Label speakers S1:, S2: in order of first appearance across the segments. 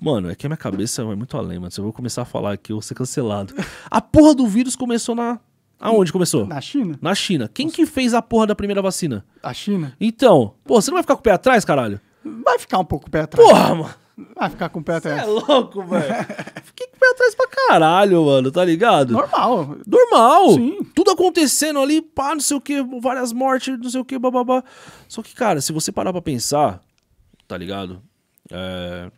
S1: Mano, é que a minha cabeça vai muito além, mano. Se eu vou começar a falar aqui, eu vou ser cancelado. A porra do vírus começou na. Aonde começou? Na China. Na China. Quem Nossa. que fez a porra da primeira vacina? A China. Então, pô, você não vai ficar com o pé atrás, caralho? Vai ficar um pouco com o pé atrás. Porra, mano. Vai ficar com o pé é atrás. Você é louco, velho. Fiquei com o pé atrás pra caralho, mano, tá ligado? Normal. Normal. Sim. Tudo acontecendo ali, pá, não sei o que, várias mortes, não sei o que, bababá. Só que, cara, se você parar pra pensar, tá ligado? É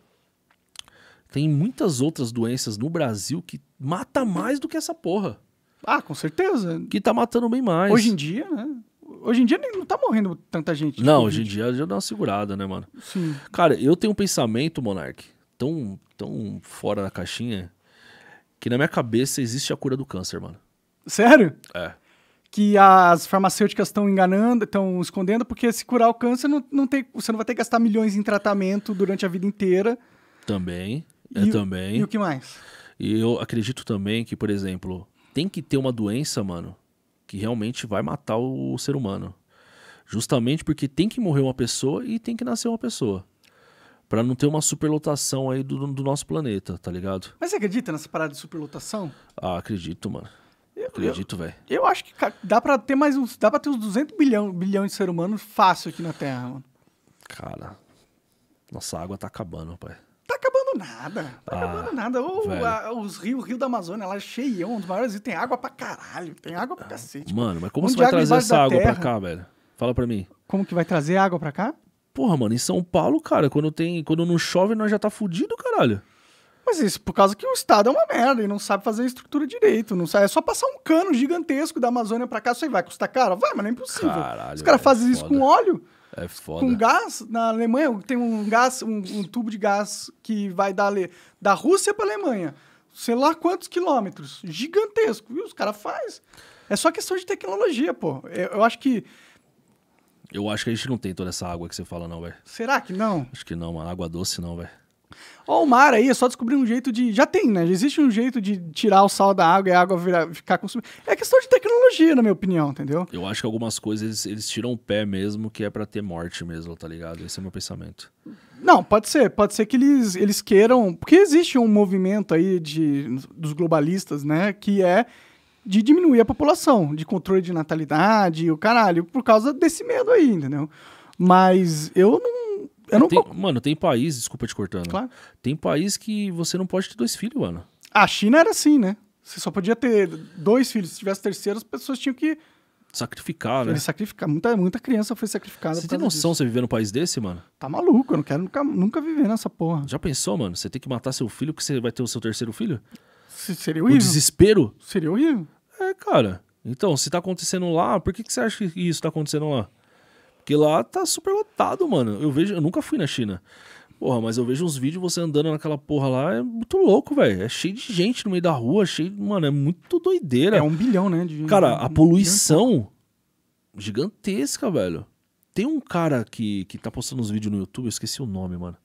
S1: tem muitas outras doenças no Brasil que mata mais do que essa porra. Ah, com certeza. Que tá matando bem mais. Hoje em dia, né? Hoje em dia não tá morrendo tanta gente. Não, tipo, hoje em dia já dá uma segurada, né, mano? Sim. Cara, eu tenho um pensamento, Monark, tão, tão fora da caixinha, que na minha cabeça existe a cura do câncer, mano. Sério? É.
S2: Que as farmacêuticas estão enganando, estão escondendo, porque se curar o câncer, não, não tem, você não vai ter que gastar milhões em tratamento durante a vida inteira.
S1: Também. Eu e, também. E o que mais? E eu acredito também que, por exemplo, tem que ter uma doença, mano, que realmente vai matar o ser humano. Justamente porque tem que morrer uma pessoa e tem que nascer uma pessoa. Pra não ter uma superlotação aí do, do nosso planeta, tá ligado? Mas você acredita nessa parada de superlotação? Ah, acredito, mano. Eu, acredito, velho. Eu acho que cara, dá pra ter mais uns. Dá pra ter uns 200 bilhão, bilhões de ser humano
S2: fácil aqui na Terra, mano.
S1: Cara. Nossa, água tá acabando, pai
S2: acabando nada.
S1: Tá ah, acabando nada. O, a,
S2: os rios, o Rio da Amazônia lá é cheião, um dos maiores rios. Tem água pra caralho. Tem água pra ah, cacete. Mano, mas como você vai trazer essa água terra? pra cá,
S1: velho? Fala pra mim. Como que vai trazer água pra cá? Porra, mano, em São Paulo, cara, quando, tem, quando não chove, nós já tá fudido, caralho. Mas isso por causa que o Estado é uma merda e não sabe fazer a estrutura direito. Não sabe,
S2: é só passar um cano gigantesco da Amazônia pra cá, isso aí vai custar caro? Vai, mas não é impossível. Caralho, Os caras fazem isso é com óleo.
S1: É foda. Com
S2: gás, na Alemanha tem um gás, um, um tubo de gás que vai da, da Rússia para Alemanha. Sei lá quantos quilômetros. Gigantesco. E os caras fazem. É só questão de tecnologia, pô. eu, é, eu acho que
S1: eu acho que a gente não tem toda essa água que você fala, não, velho. Será que não? Acho que não, mano. Água doce não, velho.
S2: Ó, o mar aí, é só descobrir um jeito de. Já tem, né? Já existe um jeito de tirar o sal da água e a água virar, ficar consumida. É questão de tecnologia, na minha opinião, entendeu?
S1: Eu acho que algumas coisas eles, eles tiram o pé mesmo, que é para ter morte mesmo, tá ligado? Esse é o meu pensamento.
S2: Não, pode ser. Pode ser que eles, eles queiram. Porque existe um movimento aí de, dos globalistas, né? Que é de diminuir a população, de controle de natalidade, o caralho, por causa desse medo aí,
S1: entendeu? Mas eu não eu não tem, Mano, tem país, desculpa te cortando. Claro. Tem país que você não pode ter dois filhos, mano. A China era assim, né? Você só podia ter
S2: dois filhos. Se tivesse terceiro, as pessoas tinham que. Sacrificar, né? Sacrificar. Muita, muita criança foi
S1: sacrificada. Você tem noção disso. você viver num país desse, mano? Tá maluco, eu não quero nunca, nunca viver nessa porra. Já pensou, mano? Você tem que matar seu filho porque você vai ter o seu terceiro filho? Se, seria horrível. O desespero? Seria horrível. É, cara. Então, se tá acontecendo lá, por que, que você acha que isso tá acontecendo lá? Porque lá tá super lotado, mano. Eu vejo, eu nunca fui na China. Porra, mas eu vejo uns vídeos você andando naquela porra lá, é muito louco, velho. É cheio de gente no meio da rua, cheio, mano, é muito doideira. É um bilhão, né? De... Cara, a né? poluição gigantesca, velho. Tem um cara que, que tá postando uns vídeos no YouTube, eu esqueci o nome, mano.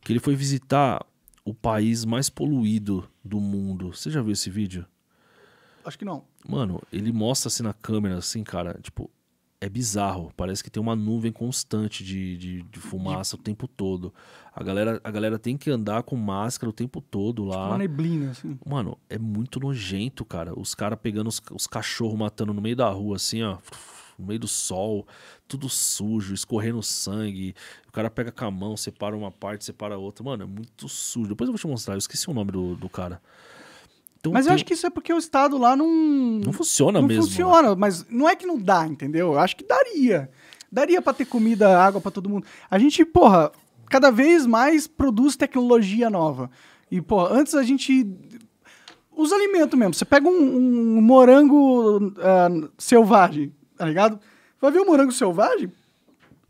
S1: Que ele foi visitar o país mais poluído do mundo. Você já viu esse vídeo? Acho que não. Mano, ele mostra assim na câmera, assim, cara, tipo, é bizarro. Parece que tem uma nuvem constante de, de, de fumaça o tempo todo. A galera, a galera tem que andar com máscara o tempo todo lá. Tipo uma
S2: neblina, assim.
S1: Mano, é muito nojento, cara. Os caras pegando os, os cachorros matando no meio da rua, assim, ó. No meio do sol, tudo sujo, escorrendo sangue. O cara pega com a mão, separa uma parte, separa a outra. Mano, é muito sujo. Depois eu vou te mostrar, eu esqueci o nome do, do cara. Então, mas tem... eu acho que
S2: isso é porque o Estado lá não. Não funciona não mesmo. Não né? funciona, né? mas não é que não dá, entendeu? Eu acho que daria. Daria para ter comida, água para todo mundo. A gente, porra, cada vez mais produz tecnologia nova. E, porra, antes a gente. Os alimentos mesmo. Você pega um, um morango uh, selvagem, tá ligado? Vai ver o um morango selvagem?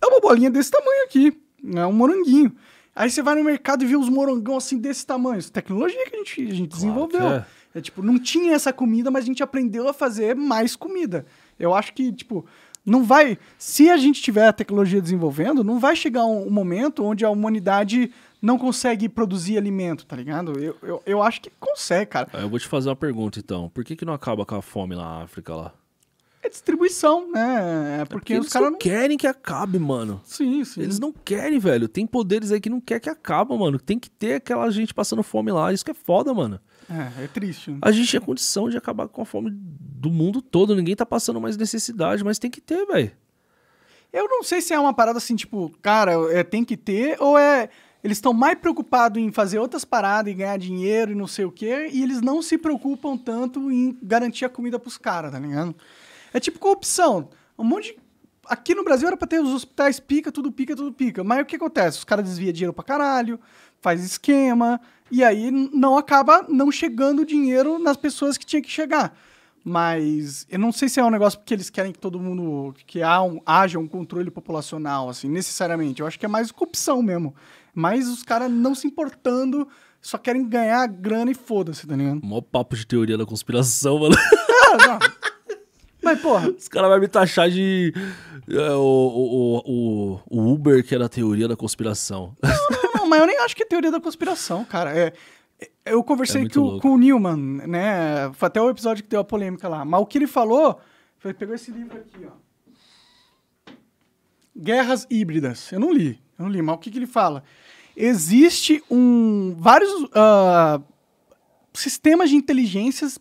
S2: É uma bolinha desse tamanho aqui. É um moranguinho. Aí você vai no mercado e vê uns morangão assim desse tamanho. É tecnologia que a gente, a gente desenvolveu. É. é tipo, não tinha essa comida, mas a gente aprendeu a fazer mais comida. Eu acho que, tipo, não vai. Se a gente tiver a tecnologia desenvolvendo, não vai chegar um, um momento onde a humanidade não consegue produzir alimento, tá ligado? Eu, eu, eu acho
S1: que consegue, cara. Eu vou te fazer uma pergunta, então. Por que, que não acaba com a fome na África lá? é distribuição, né? É, é porque, porque os caras não querem que acabe, mano. Sim, sim. Eles não querem, velho. Tem poderes aí que não quer que acabe, mano. Tem que ter aquela gente passando fome lá. Isso que é foda, mano.
S2: É, é triste. Né? A gente tinha
S1: condição de acabar com a fome do mundo todo. Ninguém tá passando mais necessidade, mas tem que ter, velho.
S2: Eu não sei se é uma parada assim, tipo, cara, é, tem que ter, ou é. Eles estão mais preocupados em fazer outras paradas e ganhar dinheiro e não sei o quê, e eles não se preocupam tanto em garantir a comida pros caras, tá ligado? É tipo corrupção. Um monte de... Aqui no Brasil era pra ter os hospitais pica, tudo pica, tudo pica. Mas o que acontece? Os caras desviam dinheiro pra caralho, faz esquema, e aí não acaba não chegando dinheiro nas pessoas que tinha que chegar. Mas eu não sei se é um negócio porque eles querem que todo mundo. que há um, haja um controle populacional, assim, necessariamente. Eu acho que é mais corrupção mesmo. Mas os caras não se
S1: importando, só querem ganhar grana e foda-se, tá ligado? Mó papo de teoria da conspiração, mano. Ah, não. Mas, porra. Os caras vão me taxar de. É, o, o, o, o, Uber, que era é a teoria da conspiração.
S2: Não, não, mas eu nem acho que é teoria da conspiração, cara. É, é eu conversei é com, com, o Newman, né? Foi até o episódio que deu a polêmica lá. Mas o que ele falou. Foi, pegou esse livro aqui, ó. Guerras Híbridas. Eu não li, eu não li, mas o que, que ele fala? Existe um. vários uh, sistemas de inteligências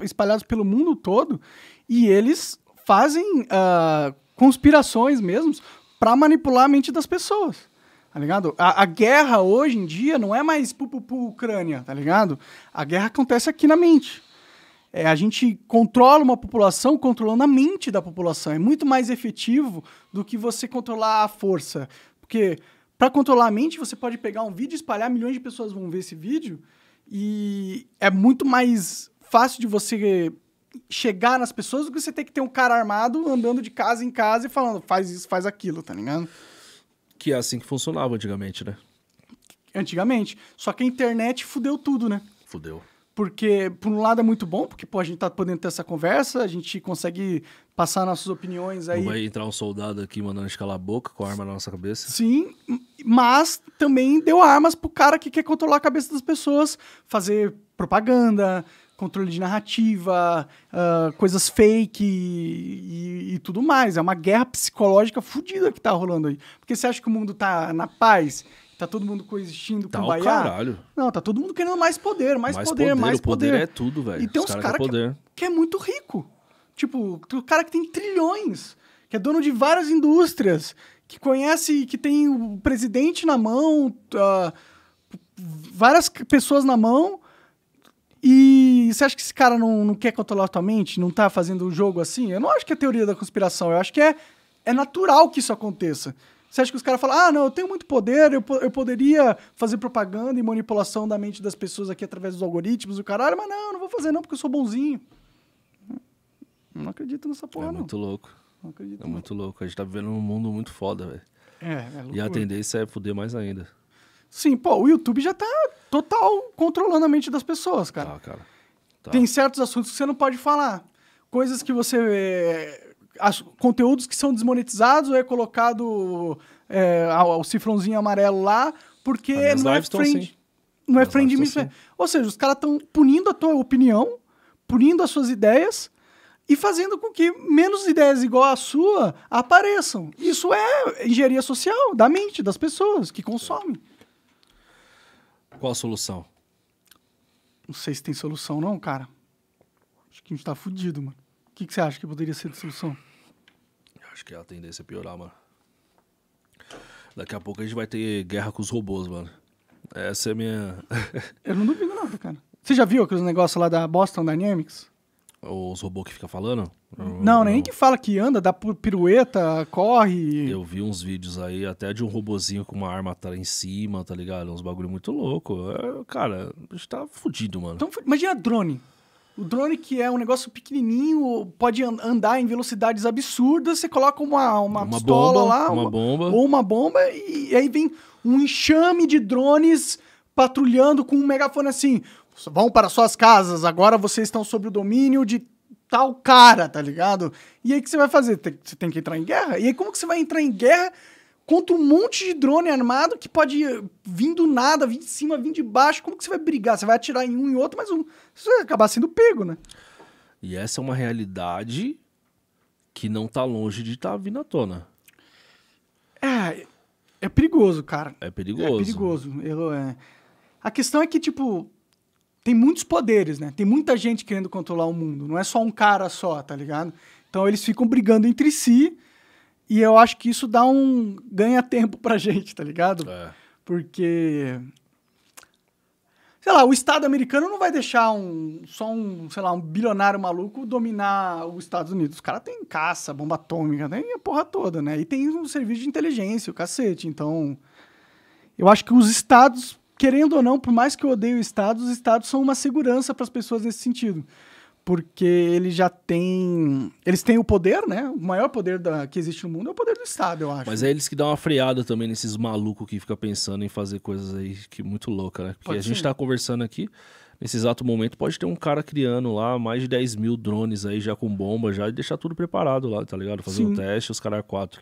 S2: espalhados pelo mundo todo e eles fazem uh, conspirações mesmo para manipular a mente das pessoas. Tá ligado? A, a, guerra hoje em dia não é mais pu, pu, pu Ucrânia, tá ligado? A guerra acontece aqui na mente. É, a gente controla uma população controlando a mente da população. É muito mais efetivo do que você controlar a força. Porque para controlar a mente, você pode pegar um vídeo, espalhar, milhões de pessoas vão ver esse vídeo. E é muito mais fácil de você chegar nas pessoas do que você ter que ter um cara armado andando de casa em casa e falando faz isso, faz aquilo, tá ligado? Que é assim que funcionava antigamente, né? Antigamente. Só que a internet fudeu tudo, né? Fudeu. Porque, por um lado, é muito bom, porque pô, a gente tá podendo ter essa conversa, a gente consegue passar nossas opiniões aí. Não vai
S1: entrar um soldado aqui mandando a gente calar a boca com a arma na nossa cabeça. Sim,
S2: mas também deu armas pro cara que quer controlar a cabeça das pessoas, fazer propaganda, controle de narrativa, uh, coisas fake e, e, e, tudo mais. É uma guerra psicológica fodida que tá rolando aí. Porque você acha que o mundo tá na paz? Tá todo mundo coexistindo tá com o caralho. Não, tá todo mundo querendo mais poder, mais, mais poder, poder, mais o poder. poder é tudo, velho. E tem uns caras cara que, é, que, é muito rico. Tipo, o cara que tem trilhões, que é dono de várias indústrias, que conhece, que tem o presidente na mão, uh, várias pessoas na mão, e você acha que esse cara não, não quer controlar tua mente? Não tá fazendo o jogo assim? Eu não acho que é teoria da conspiração. Eu acho que é, é natural que isso aconteça. Você acha que os caras falam, ah, não, eu tenho muito poder, eu, eu poderia fazer propaganda e manipulação da mente das pessoas aqui através dos algoritmos, o caralho, mas não, não vou fazer não, porque eu sou bonzinho.
S1: Não acredito nessa porra, é não. É muito louco. Não acredito. É não. muito louco. A gente tá vivendo um mundo muito foda, velho.
S2: É, é louco. E a
S1: tendência é foder mais ainda.
S2: Sim, pô, o YouTube já tá total controlando a mente das pessoas, cara. Tá, cara. Tá. Tem certos assuntos que você não pode falar. Coisas que você. Eh, as, conteúdos que são desmonetizados ou é colocado é, eh, o cifrãozinho amarelo lá, porque não é friend. Assim. Não é friend me assim. Ou seja, os caras estão punindo a tua opinião, punindo as suas ideias e fazendo com que menos ideias igual a sua apareçam. Isso é engenharia social da mente das pessoas que consomem.
S1: Qual a solução?
S2: Não sei se tem solução, não, cara. Acho que a gente tá fudido, mano. O que, que você acha que poderia ser de solução?
S1: Acho que a tendência é piorar, mano. Daqui a pouco a gente vai ter guerra com os robôs, mano. Essa é a minha.
S2: Eu não duvido nada, cara. Você já viu aqueles negócios lá da Boston Dynamics?
S1: Os robôs que fica falando?
S2: Não, nem que fala que anda, dá pirueta, corre.
S1: Eu vi uns vídeos aí até de um robozinho com uma arma tá em cima, tá ligado? Uns bagulho muito louco. É, cara, a gente tá fudido, mano. Então,
S2: imagina drone. O drone que é um negócio pequenininho, pode andar em velocidades absurdas, você coloca uma, uma, uma pistola bomba, lá. Uma, uma bomba. Ou uma bomba, e aí vem um enxame de drones patrulhando com um megafone assim: vão para suas casas, agora vocês estão sob o domínio de tal cara, tá ligado? E aí o que você vai fazer? Você tem, que entrar em guerra? E aí como que você vai entrar em guerra contra um monte de drone armado que pode vir do nada, vir de cima,
S1: vir de baixo? Como que você vai brigar? Você vai atirar em um e outro, mas um, você vai acabar sendo pego, né? E essa é uma realidade que não tá longe de estar tá vindo à tona. É, é perigoso, cara. É perigoso. É
S2: perigoso. Eu, é... A questão é que, tipo, tem muitos poderes, né? Tem muita gente querendo controlar o mundo. Não é só um cara só, tá ligado? Então eles ficam brigando entre si. E eu acho que isso dá um. ganha tempo pra gente, tá ligado? É. Porque. Sei lá, o Estado americano não vai deixar um. só um, sei lá, um bilionário maluco dominar os Estados Unidos. Os caras têm caça, bomba atômica, tem a porra toda, né? E tem um serviço de inteligência, o cacete. Então. Eu acho que os Estados querendo ou não, por mais que eu odeie o Estado, os Estados são uma segurança para as pessoas nesse sentido. Porque eles já têm. Eles têm o poder, né? O maior poder da, que existe no mundo é o poder do Estado, eu
S1: acho. Mas é eles que dão uma freada também nesses malucos que ficam pensando em fazer coisas aí que muito louca, né? Porque pode a gente está conversando aqui, nesse exato momento, pode ter um cara criando lá mais de 10 mil drones aí já com bomba já e deixar tudo preparado lá, tá ligado? Fazer um teste, os caras quatro.